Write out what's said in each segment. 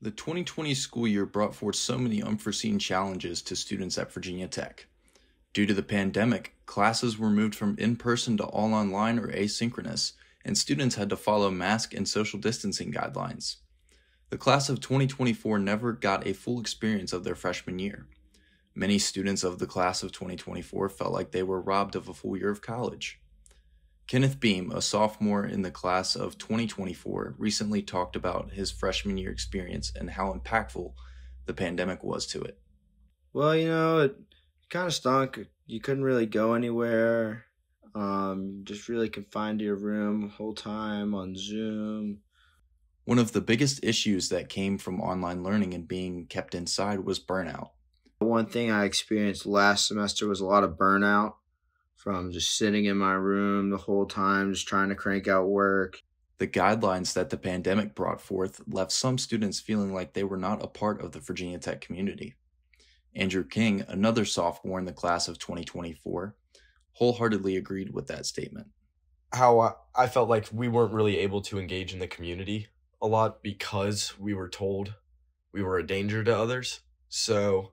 The 2020 school year brought forth so many unforeseen challenges to students at Virginia Tech. Due to the pandemic, classes were moved from in person to all online or asynchronous, and students had to follow mask and social distancing guidelines. The class of 2024 never got a full experience of their freshman year. Many students of the class of 2024 felt like they were robbed of a full year of college. Kenneth Beam, a sophomore in the class of 2024, recently talked about his freshman year experience and how impactful the pandemic was to it. Well, you know, it kind of stunk. You couldn't really go anywhere. Um, just really confined to your room whole time on Zoom. One of the biggest issues that came from online learning and being kept inside was burnout. One thing I experienced last semester was a lot of burnout from just sitting in my room the whole time, just trying to crank out work. The guidelines that the pandemic brought forth left some students feeling like they were not a part of the Virginia Tech community. Andrew King, another sophomore in the class of 2024, wholeheartedly agreed with that statement. How I felt like we weren't really able to engage in the community a lot because we were told we were a danger to others. So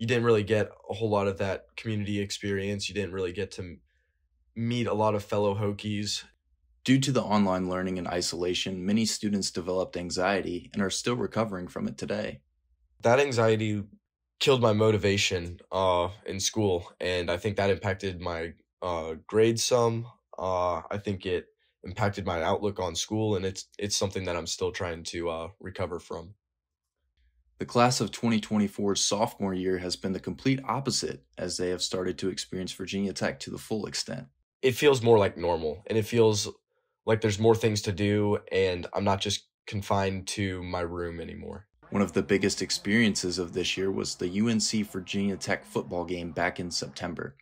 you didn't really get a whole lot of that community experience. You didn't really get to meet a lot of fellow Hokies. Due to the online learning and isolation, many students developed anxiety and are still recovering from it today. That anxiety killed my motivation uh, in school, and I think that impacted my uh, grades some. Uh, I think it impacted my outlook on school, and it's it's something that I'm still trying to uh, recover from. The class of 2024's sophomore year has been the complete opposite as they have started to experience Virginia Tech to the full extent. It feels more like normal and it feels like there's more things to do and I'm not just confined to my room anymore. One of the biggest experiences of this year was the UNC Virginia Tech football game back in September.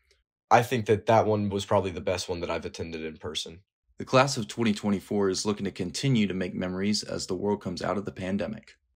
I think that that one was probably the best one that I've attended in person. The class of 2024 is looking to continue to make memories as the world comes out of the pandemic.